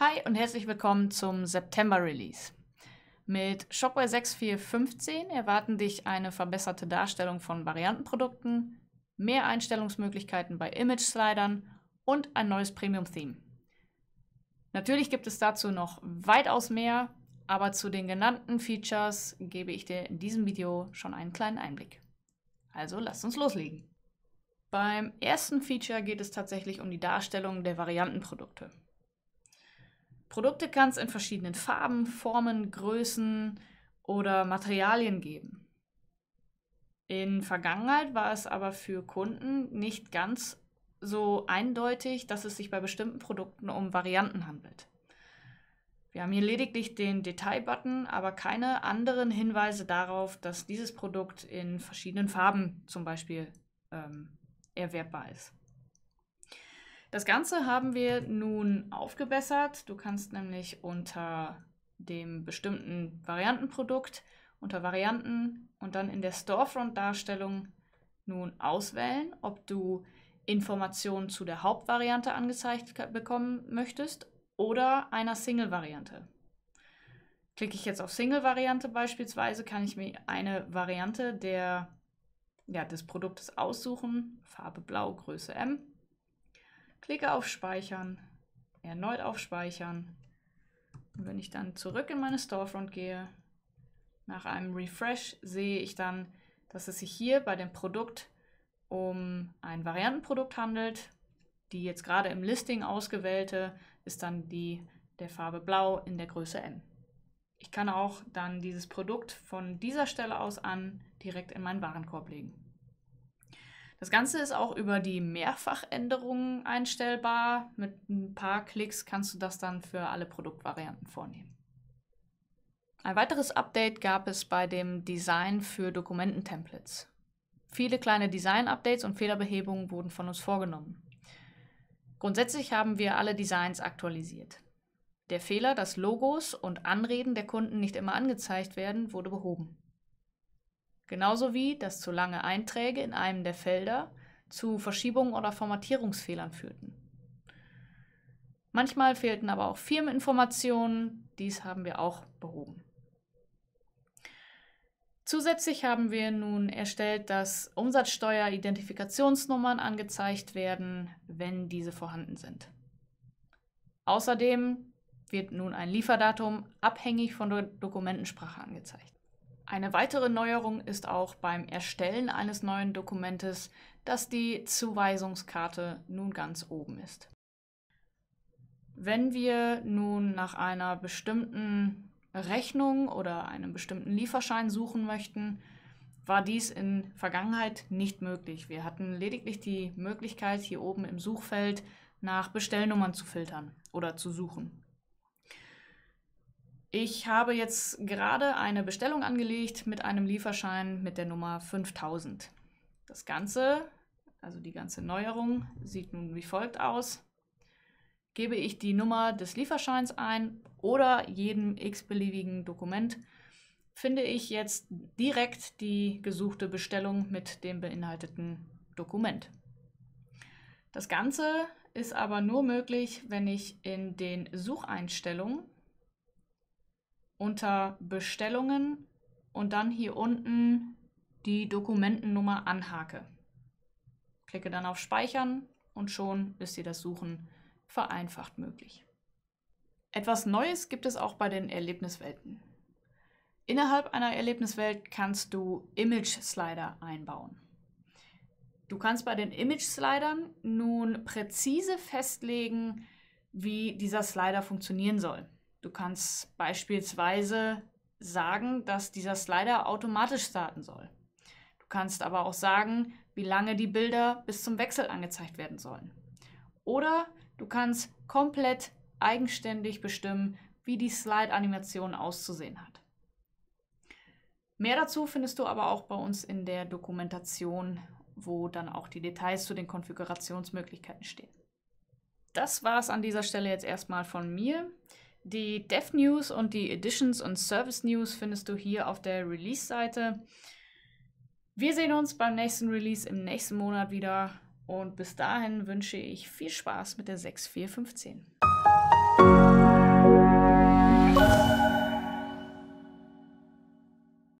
Hi und herzlich willkommen zum September-Release. Mit Shopware 6415 erwarten dich eine verbesserte Darstellung von Variantenprodukten, mehr Einstellungsmöglichkeiten bei Image-Slidern und ein neues Premium-Theme. Natürlich gibt es dazu noch weitaus mehr, aber zu den genannten Features gebe ich dir in diesem Video schon einen kleinen Einblick. Also lasst uns loslegen. Beim ersten Feature geht es tatsächlich um die Darstellung der Variantenprodukte. Produkte kann es in verschiedenen Farben, Formen, Größen oder Materialien geben. In Vergangenheit war es aber für Kunden nicht ganz so eindeutig, dass es sich bei bestimmten Produkten um Varianten handelt. Wir haben hier lediglich den Detail-Button, aber keine anderen Hinweise darauf, dass dieses Produkt in verschiedenen Farben zum Beispiel ähm, erwerbbar ist. Das Ganze haben wir nun aufgebessert. Du kannst nämlich unter dem bestimmten Variantenprodukt, unter Varianten und dann in der Storefront-Darstellung nun auswählen, ob du Informationen zu der Hauptvariante angezeigt bekommen möchtest oder einer Single-Variante. Klicke ich jetzt auf Single-Variante beispielsweise, kann ich mir eine Variante der, ja, des Produktes aussuchen, Farbe Blau, Größe M, Klicke auf Speichern, erneut auf Speichern. Und wenn ich dann zurück in meine Storefront gehe, nach einem Refresh sehe ich dann, dass es sich hier bei dem Produkt um ein Variantenprodukt handelt. Die jetzt gerade im Listing ausgewählte ist dann die der Farbe Blau in der Größe N. Ich kann auch dann dieses Produkt von dieser Stelle aus an direkt in meinen Warenkorb legen. Das Ganze ist auch über die Mehrfachänderungen einstellbar. Mit ein paar Klicks kannst du das dann für alle Produktvarianten vornehmen. Ein weiteres Update gab es bei dem Design für Dokumententemplates. Viele kleine Design-Updates und Fehlerbehebungen wurden von uns vorgenommen. Grundsätzlich haben wir alle Designs aktualisiert. Der Fehler, dass Logos und Anreden der Kunden nicht immer angezeigt werden, wurde behoben. Genauso wie, dass zu lange Einträge in einem der Felder zu Verschiebungen oder Formatierungsfehlern führten. Manchmal fehlten aber auch Firmeninformationen, dies haben wir auch behoben. Zusätzlich haben wir nun erstellt, dass Umsatzsteuer-Identifikationsnummern angezeigt werden, wenn diese vorhanden sind. Außerdem wird nun ein Lieferdatum abhängig von der Dokumentensprache angezeigt. Eine weitere Neuerung ist auch beim Erstellen eines neuen Dokumentes, dass die Zuweisungskarte nun ganz oben ist. Wenn wir nun nach einer bestimmten Rechnung oder einem bestimmten Lieferschein suchen möchten, war dies in Vergangenheit nicht möglich. Wir hatten lediglich die Möglichkeit, hier oben im Suchfeld nach Bestellnummern zu filtern oder zu suchen. Ich habe jetzt gerade eine Bestellung angelegt mit einem Lieferschein mit der Nummer 5000. Das Ganze, also die ganze Neuerung, sieht nun wie folgt aus. Gebe ich die Nummer des Lieferscheins ein oder jedem x-beliebigen Dokument, finde ich jetzt direkt die gesuchte Bestellung mit dem beinhalteten Dokument. Das Ganze ist aber nur möglich, wenn ich in den Sucheinstellungen unter Bestellungen und dann hier unten die Dokumentennummer anhake. Klicke dann auf Speichern und schon ist dir das Suchen vereinfacht möglich. Etwas Neues gibt es auch bei den Erlebniswelten. Innerhalb einer Erlebniswelt kannst du Image-Slider einbauen. Du kannst bei den Image-Slidern nun präzise festlegen, wie dieser Slider funktionieren soll. Du kannst beispielsweise sagen, dass dieser Slider automatisch starten soll. Du kannst aber auch sagen, wie lange die Bilder bis zum Wechsel angezeigt werden sollen. Oder du kannst komplett eigenständig bestimmen, wie die Slide-Animation auszusehen hat. Mehr dazu findest du aber auch bei uns in der Dokumentation, wo dann auch die Details zu den Konfigurationsmöglichkeiten stehen. Das war es an dieser Stelle jetzt erstmal von mir. Die Dev News und die Editions und Service News findest du hier auf der Release-Seite. Wir sehen uns beim nächsten Release im nächsten Monat wieder und bis dahin wünsche ich viel Spaß mit der 6415.